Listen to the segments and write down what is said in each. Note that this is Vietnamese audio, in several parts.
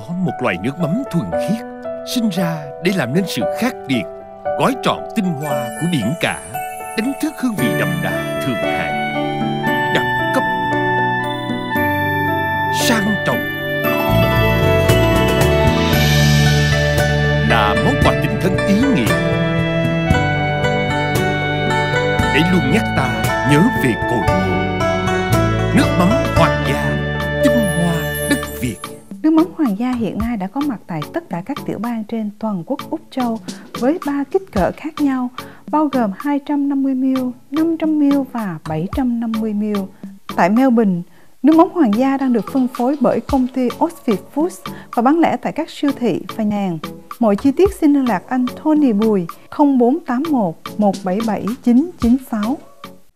có một loài nước mắm thuần khiết sinh ra để làm nên sự khác biệt gói trọn tinh hoa của biển cả đánh thức hương vị đậm đà thượng hạng đẳng cấp sang trọng là món quà tình thân ý nghĩa để luôn nhắc ta nhớ về cội nguồn nước mắm hoạt hoàng gia hiện nay đã có mặt tại tất cả các tiểu bang trên toàn quốc Úc Châu với ba kích cỡ khác nhau, bao gồm 250ml, 500ml và 750ml. Tại Melbourne, nước mắm hoàng gia đang được phân phối bởi công ty Oxford Foods và bán lẻ tại các siêu thị và nhà hàng. Mọi chi tiết xin liên lạc anh Tony Bùi 0481 177 996.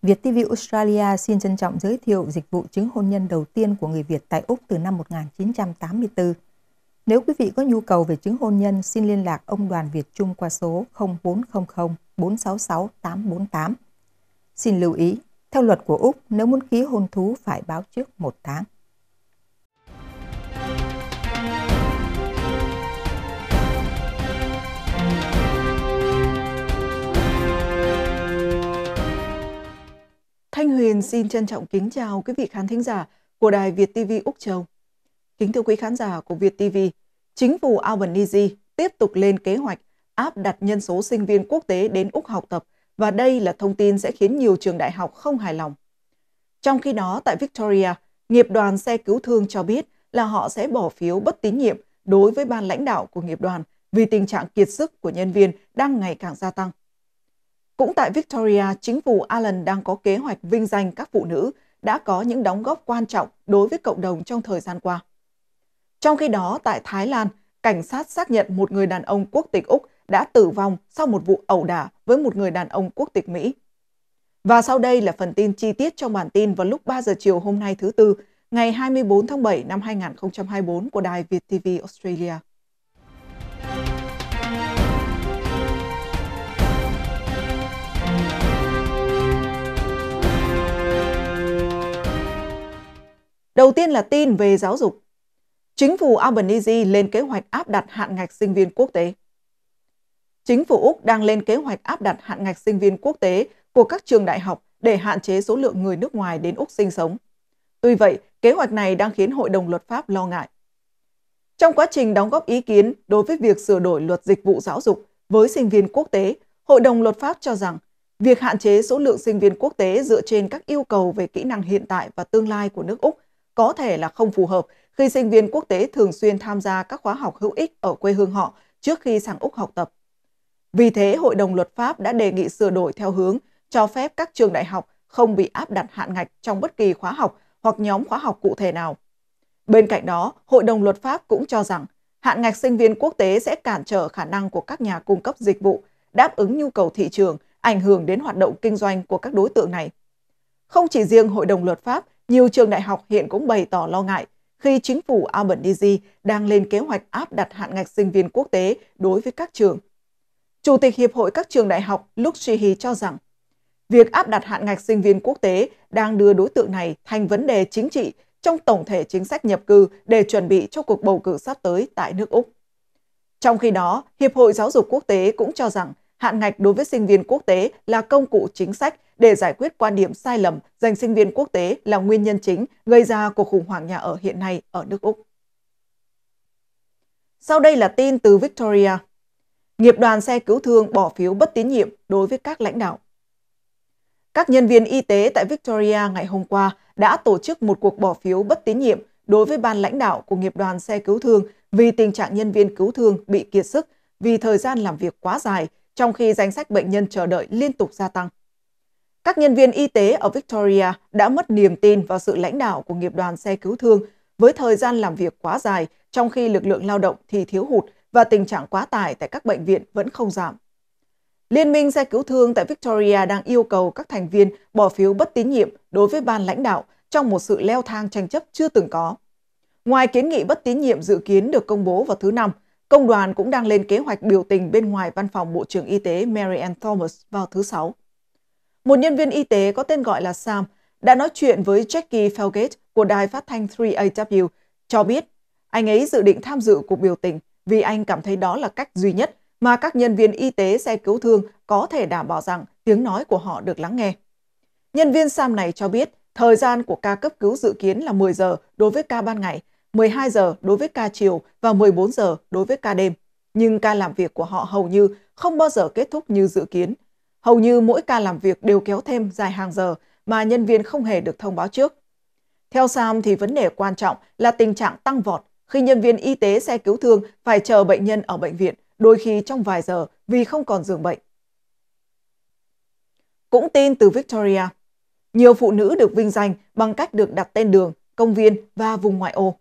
Việt TV Australia xin trân trọng giới thiệu dịch vụ chứng hôn nhân đầu tiên của người Việt tại Úc từ năm 1984. Nếu quý vị có nhu cầu về chứng hôn nhân, xin liên lạc ông Đoàn Việt Trung qua số 0400 466 848. Xin lưu ý, theo luật của Úc, nếu muốn ký hôn thú phải báo trước một tháng. Thanh Huyền xin trân trọng kính chào quý vị khán thính giả của Đài Việt TV Úc Châu. Kính thưa quý khán giả của Việt TV, chính phủ Albanese tiếp tục lên kế hoạch áp đặt nhân số sinh viên quốc tế đến Úc học tập và đây là thông tin sẽ khiến nhiều trường đại học không hài lòng. Trong khi đó, tại Victoria, nghiệp đoàn xe cứu thương cho biết là họ sẽ bỏ phiếu bất tín nhiệm đối với ban lãnh đạo của nghiệp đoàn vì tình trạng kiệt sức của nhân viên đang ngày càng gia tăng. Cũng tại Victoria, chính phủ Allen đang có kế hoạch vinh danh các phụ nữ đã có những đóng góp quan trọng đối với cộng đồng trong thời gian qua. Trong khi đó, tại Thái Lan, cảnh sát xác nhận một người đàn ông quốc tịch Úc đã tử vong sau một vụ ẩu đả với một người đàn ông quốc tịch Mỹ. Và sau đây là phần tin chi tiết trong bản tin vào lúc 3 giờ chiều hôm nay thứ Tư, ngày 24 tháng 7 năm 2024 của đài Việt TV Australia. Đầu tiên là tin về giáo dục. Chính phủ Albanese lên kế hoạch áp đặt hạn ngạch sinh viên quốc tế. Chính phủ Úc đang lên kế hoạch áp đặt hạn ngạch sinh viên quốc tế của các trường đại học để hạn chế số lượng người nước ngoài đến Úc sinh sống. Tuy vậy, kế hoạch này đang khiến Hội đồng Luật pháp lo ngại. Trong quá trình đóng góp ý kiến đối với việc sửa đổi luật dịch vụ giáo dục với sinh viên quốc tế, Hội đồng Luật pháp cho rằng việc hạn chế số lượng sinh viên quốc tế dựa trên các yêu cầu về kỹ năng hiện tại và tương lai của nước Úc có thể là không phù hợp khi sinh viên quốc tế thường xuyên tham gia các khóa học hữu ích ở quê hương họ trước khi sang Úc học tập. Vì thế, Hội đồng Luật pháp đã đề nghị sửa đổi theo hướng cho phép các trường đại học không bị áp đặt hạn ngạch trong bất kỳ khóa học hoặc nhóm khóa học cụ thể nào. Bên cạnh đó, Hội đồng Luật pháp cũng cho rằng hạn ngạch sinh viên quốc tế sẽ cản trở khả năng của các nhà cung cấp dịch vụ đáp ứng nhu cầu thị trường, ảnh hưởng đến hoạt động kinh doanh của các đối tượng này. Không chỉ riêng Hội đồng Luật pháp, nhiều trường đại học hiện cũng bày tỏ lo ngại khi chính phủ Albanese đang lên kế hoạch áp đặt hạn ngạch sinh viên quốc tế đối với các trường. Chủ tịch Hiệp hội các trường đại học Luke cho rằng, việc áp đặt hạn ngạch sinh viên quốc tế đang đưa đối tượng này thành vấn đề chính trị trong tổng thể chính sách nhập cư để chuẩn bị cho cuộc bầu cử sắp tới tại nước Úc. Trong khi đó, Hiệp hội Giáo dục Quốc tế cũng cho rằng hạn ngạch đối với sinh viên quốc tế là công cụ chính sách để giải quyết quan điểm sai lầm dành sinh viên quốc tế là nguyên nhân chính gây ra cuộc khủng hoảng nhà ở hiện nay ở nước Úc. Sau đây là tin từ Victoria. Nghiệp đoàn xe cứu thương bỏ phiếu bất tín nhiệm đối với các lãnh đạo. Các nhân viên y tế tại Victoria ngày hôm qua đã tổ chức một cuộc bỏ phiếu bất tín nhiệm đối với ban lãnh đạo của nghiệp đoàn xe cứu thương vì tình trạng nhân viên cứu thương bị kiệt sức vì thời gian làm việc quá dài, trong khi danh sách bệnh nhân chờ đợi liên tục gia tăng. Các nhân viên y tế ở Victoria đã mất niềm tin vào sự lãnh đạo của nghiệp đoàn xe cứu thương với thời gian làm việc quá dài, trong khi lực lượng lao động thì thiếu hụt và tình trạng quá tải tại các bệnh viện vẫn không giảm. Liên minh xe cứu thương tại Victoria đang yêu cầu các thành viên bỏ phiếu bất tín nhiệm đối với ban lãnh đạo trong một sự leo thang tranh chấp chưa từng có. Ngoài kiến nghị bất tín nhiệm dự kiến được công bố vào thứ Năm, công đoàn cũng đang lên kế hoạch biểu tình bên ngoài văn phòng Bộ trưởng Y tế Mary Ann Thomas vào thứ Sáu. Một nhân viên y tế có tên gọi là Sam đã nói chuyện với Jackie Felgate của đài phát thanh 3AW, cho biết anh ấy dự định tham dự cuộc biểu tình vì anh cảm thấy đó là cách duy nhất mà các nhân viên y tế xe cứu thương có thể đảm bảo rằng tiếng nói của họ được lắng nghe. Nhân viên Sam này cho biết thời gian của ca cấp cứu dự kiến là 10 giờ đối với ca ban ngày, 12 giờ đối với ca chiều và 14 giờ đối với ca đêm. Nhưng ca làm việc của họ hầu như không bao giờ kết thúc như dự kiến Hầu như mỗi ca làm việc đều kéo thêm dài hàng giờ mà nhân viên không hề được thông báo trước. Theo Sam thì vấn đề quan trọng là tình trạng tăng vọt khi nhân viên y tế xe cứu thương phải chờ bệnh nhân ở bệnh viện, đôi khi trong vài giờ vì không còn giường bệnh. Cũng tin từ Victoria, nhiều phụ nữ được vinh danh bằng cách được đặt tên đường, công viên và vùng ngoại ô.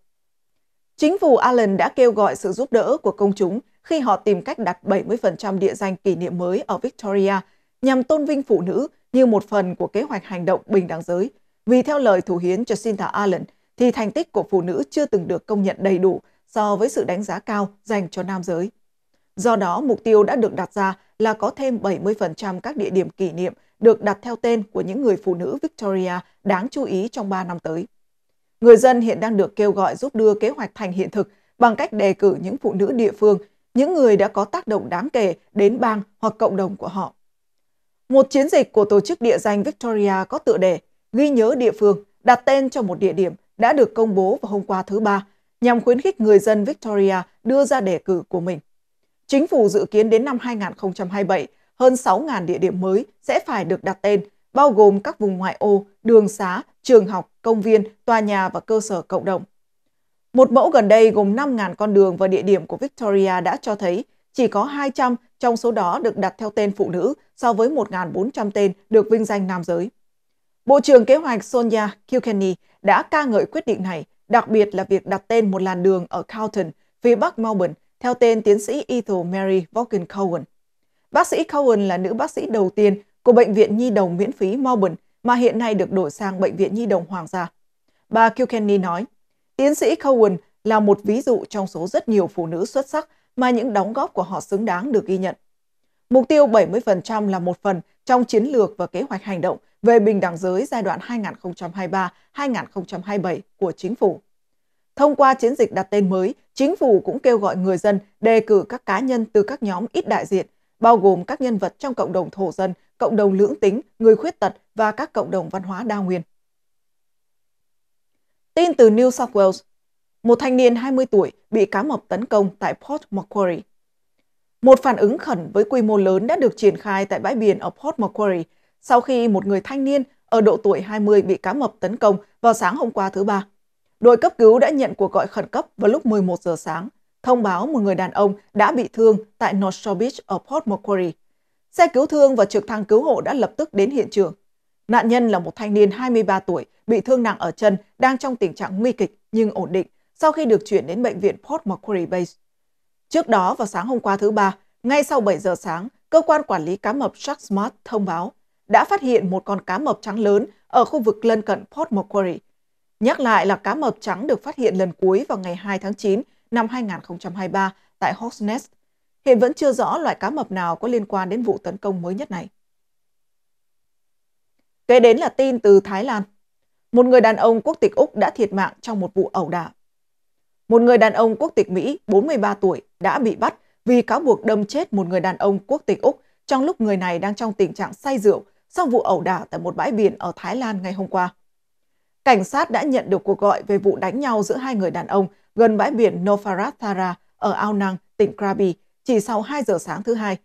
Chính phủ Allen đã kêu gọi sự giúp đỡ của công chúng khi họ tìm cách đặt 70% địa danh kỷ niệm mới ở Victoria nhằm tôn vinh phụ nữ như một phần của kế hoạch hành động bình đẳng giới. Vì theo lời thủ hiến Jacinta Allen, thì thành tích của phụ nữ chưa từng được công nhận đầy đủ so với sự đánh giá cao dành cho nam giới. Do đó, mục tiêu đã được đặt ra là có thêm 70% các địa điểm kỷ niệm được đặt theo tên của những người phụ nữ Victoria đáng chú ý trong 3 năm tới. Người dân hiện đang được kêu gọi giúp đưa kế hoạch thành hiện thực bằng cách đề cử những phụ nữ địa phương, những người đã có tác động đáng kể đến bang hoặc cộng đồng của họ. Một chiến dịch của tổ chức địa danh Victoria có tựa đề ghi nhớ địa phương đặt tên cho một địa điểm đã được công bố vào hôm qua thứ Ba nhằm khuyến khích người dân Victoria đưa ra đề cử của mình. Chính phủ dự kiến đến năm 2027, hơn 6.000 địa điểm mới sẽ phải được đặt tên, bao gồm các vùng ngoại ô, đường xá, trường học, công viên, tòa nhà và cơ sở cộng đồng. Một mẫu gần đây gồm 5.000 con đường và địa điểm của Victoria đã cho thấy chỉ có 200 trong số đó được đặt theo tên phụ nữ so với 1.400 tên được vinh danh nam giới. Bộ trưởng Kế hoạch Sonia Kilkenny đã ca ngợi quyết định này, đặc biệt là việc đặt tên một làn đường ở Carlton, phía bắc Melbourne, theo tên tiến sĩ Ethel Mary Vaughan Cowan. Bác sĩ Cowan là nữ bác sĩ đầu tiên của Bệnh viện Nhi đồng miễn phí Melbourne mà hiện nay được đổi sang Bệnh viện Nhi đồng Hoàng gia. Bà Kilkenny nói, tiến sĩ Cowan là một ví dụ trong số rất nhiều phụ nữ xuất sắc mà những đóng góp của họ xứng đáng được ghi nhận. Mục tiêu 70% là một phần trong chiến lược và kế hoạch hành động về bình đẳng giới giai đoạn 2023-2027 của chính phủ. Thông qua chiến dịch đặt tên mới, chính phủ cũng kêu gọi người dân đề cử các cá nhân từ các nhóm ít đại diện, bao gồm các nhân vật trong cộng đồng thổ dân, cộng đồng lưỡng tính, người khuyết tật và các cộng đồng văn hóa đa nguyên. Tin từ New South Wales, một thanh niên 20 tuổi bị cá mập tấn công tại Port Macquarie. Một phản ứng khẩn với quy mô lớn đã được triển khai tại bãi biển ở Port Macquarie sau khi một người thanh niên ở độ tuổi 20 bị cá mập tấn công vào sáng hôm qua thứ Ba. Đội cấp cứu đã nhận cuộc gọi khẩn cấp vào lúc 11 giờ sáng, thông báo một người đàn ông đã bị thương tại North Shore Beach ở Port Macquarie. Xe cứu thương và trực thăng cứu hộ đã lập tức đến hiện trường. Nạn nhân là một thanh niên 23 tuổi bị thương nặng ở chân đang trong tình trạng nguy kịch nhưng ổn định sau khi được chuyển đến bệnh viện Port Macquarie Bay, Trước đó, vào sáng hôm qua thứ Ba, ngay sau 7 giờ sáng, cơ quan quản lý cá mập Shark Smart thông báo đã phát hiện một con cá mập trắng lớn ở khu vực lân cận Port Macquarie. Nhắc lại là cá mập trắng được phát hiện lần cuối vào ngày 2 tháng 9 năm 2023 tại Hawks Nest. Hiện vẫn chưa rõ loại cá mập nào có liên quan đến vụ tấn công mới nhất này. Kế đến là tin từ Thái Lan. Một người đàn ông quốc tịch Úc đã thiệt mạng trong một vụ ẩu đả một người đàn ông quốc tịch Mỹ 43 tuổi đã bị bắt vì cáo buộc đâm chết một người đàn ông quốc tịch Úc trong lúc người này đang trong tình trạng say rượu sau vụ ẩu đả tại một bãi biển ở Thái Lan ngày hôm qua. Cảnh sát đã nhận được cuộc gọi về vụ đánh nhau giữa hai người đàn ông gần bãi biển Novarathara ở Ao Nang, tỉnh Krabi chỉ sau 2 giờ sáng thứ hai.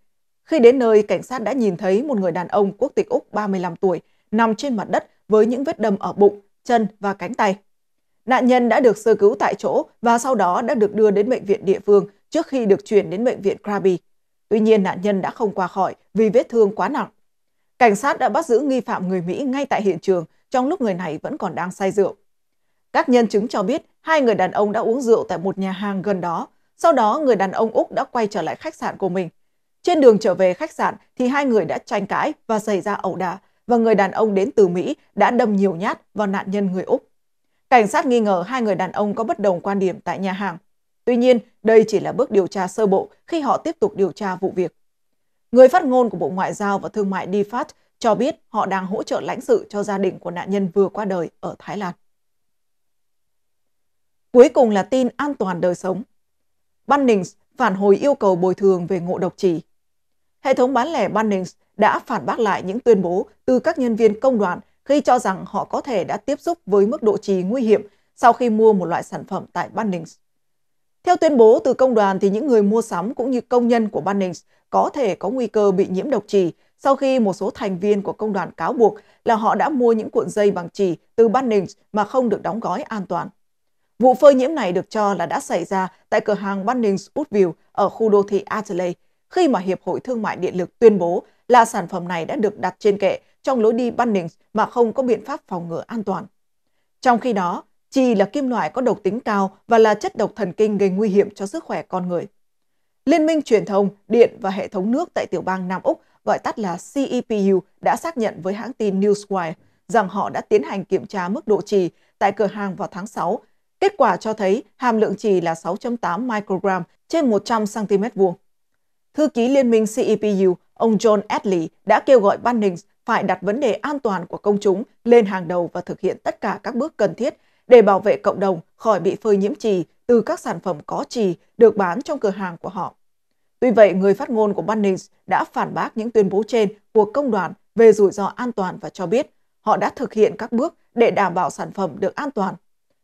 Khi đến nơi, cảnh sát đã nhìn thấy một người đàn ông quốc tịch Úc 35 tuổi nằm trên mặt đất với những vết đâm ở bụng, chân và cánh tay. Nạn nhân đã được sơ cứu tại chỗ và sau đó đã được đưa đến bệnh viện địa phương trước khi được chuyển đến bệnh viện Krabi. Tuy nhiên, nạn nhân đã không qua khỏi vì vết thương quá nặng. Cảnh sát đã bắt giữ nghi phạm người Mỹ ngay tại hiện trường trong lúc người này vẫn còn đang say rượu. Các nhân chứng cho biết hai người đàn ông đã uống rượu tại một nhà hàng gần đó. Sau đó, người đàn ông Úc đã quay trở lại khách sạn của mình. Trên đường trở về khách sạn thì hai người đã tranh cãi và xảy ra ẩu đả và người đàn ông đến từ Mỹ đã đâm nhiều nhát vào nạn nhân người Úc. Cảnh sát nghi ngờ hai người đàn ông có bất đồng quan điểm tại nhà hàng. Tuy nhiên, đây chỉ là bước điều tra sơ bộ khi họ tiếp tục điều tra vụ việc. Người phát ngôn của Bộ Ngoại giao và Thương mại DFAT cho biết họ đang hỗ trợ lãnh sự cho gia đình của nạn nhân vừa qua đời ở Thái Lan. Cuối cùng là tin an toàn đời sống. Bunnings phản hồi yêu cầu bồi thường về ngộ độc trì. Hệ thống bán lẻ Bunnings đã phản bác lại những tuyên bố từ các nhân viên công đoàn khi cho rằng họ có thể đã tiếp xúc với mức độ trì nguy hiểm sau khi mua một loại sản phẩm tại Bunnings. Theo tuyên bố từ công đoàn thì những người mua sắm cũng như công nhân của Bunnings có thể có nguy cơ bị nhiễm độc trì sau khi một số thành viên của công đoàn cáo buộc là họ đã mua những cuộn dây bằng trì từ Bunnings mà không được đóng gói an toàn. Vụ phơi nhiễm này được cho là đã xảy ra tại cửa hàng Bunnings Woodville ở khu đô thị Adelaide khi mà Hiệp hội Thương mại Điện lực tuyên bố là sản phẩm này đã được đặt trên kệ trong lối đi Bunnings mà không có biện pháp phòng ngừa an toàn. Trong khi đó, chì là kim loại có độc tính cao và là chất độc thần kinh gây nguy hiểm cho sức khỏe con người. Liên minh truyền thông, điện và hệ thống nước tại tiểu bang Nam Úc, gọi tắt là CEPU, đã xác nhận với hãng tin Newswire rằng họ đã tiến hành kiểm tra mức độ chì tại cửa hàng vào tháng 6. Kết quả cho thấy hàm lượng chì là 6.8 microgram trên 100 cm vuông. Thư ký Liên minh CEPU, ông John Attlee đã kêu gọi Bunnings phải đặt vấn đề an toàn của công chúng lên hàng đầu và thực hiện tất cả các bước cần thiết để bảo vệ cộng đồng khỏi bị phơi nhiễm trì từ các sản phẩm có trì được bán trong cửa hàng của họ. Tuy vậy, người phát ngôn của Bunnings đã phản bác những tuyên bố trên của công đoàn về rủi ro an toàn và cho biết họ đã thực hiện các bước để đảm bảo sản phẩm được an toàn.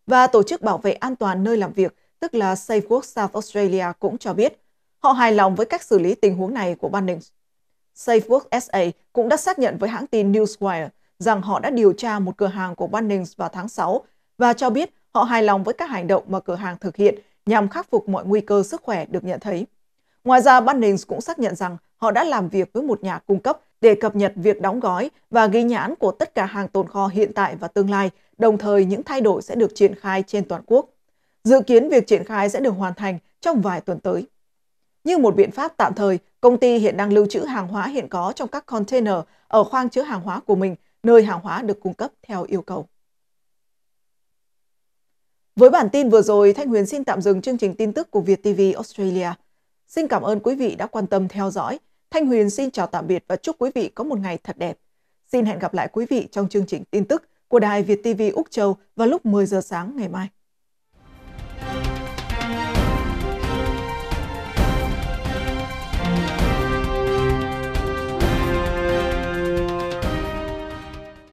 Và Tổ chức Bảo vệ An toàn Nơi Làm Việc, tức là Safe Work South Australia cũng cho biết Họ hài lòng với cách xử lý tình huống này của Banning. SafeWorks SA cũng đã xác nhận với hãng tin Newswire rằng họ đã điều tra một cửa hàng của Bunnings vào tháng 6 và cho biết họ hài lòng với các hành động mà cửa hàng thực hiện nhằm khắc phục mọi nguy cơ sức khỏe được nhận thấy. Ngoài ra, Bunnings cũng xác nhận rằng họ đã làm việc với một nhà cung cấp để cập nhật việc đóng gói và ghi nhãn của tất cả hàng tồn kho hiện tại và tương lai, đồng thời những thay đổi sẽ được triển khai trên toàn quốc. Dự kiến việc triển khai sẽ được hoàn thành trong vài tuần tới. Như một biện pháp tạm thời, công ty hiện đang lưu trữ hàng hóa hiện có trong các container ở khoang chứa hàng hóa của mình, nơi hàng hóa được cung cấp theo yêu cầu. Với bản tin vừa rồi, Thanh Huyền xin tạm dừng chương trình tin tức của Việt TV Australia. Xin cảm ơn quý vị đã quan tâm theo dõi. Thanh Huyền xin chào tạm biệt và chúc quý vị có một ngày thật đẹp. Xin hẹn gặp lại quý vị trong chương trình tin tức của Đài Việt TV Úc Châu vào lúc 10 giờ sáng ngày mai.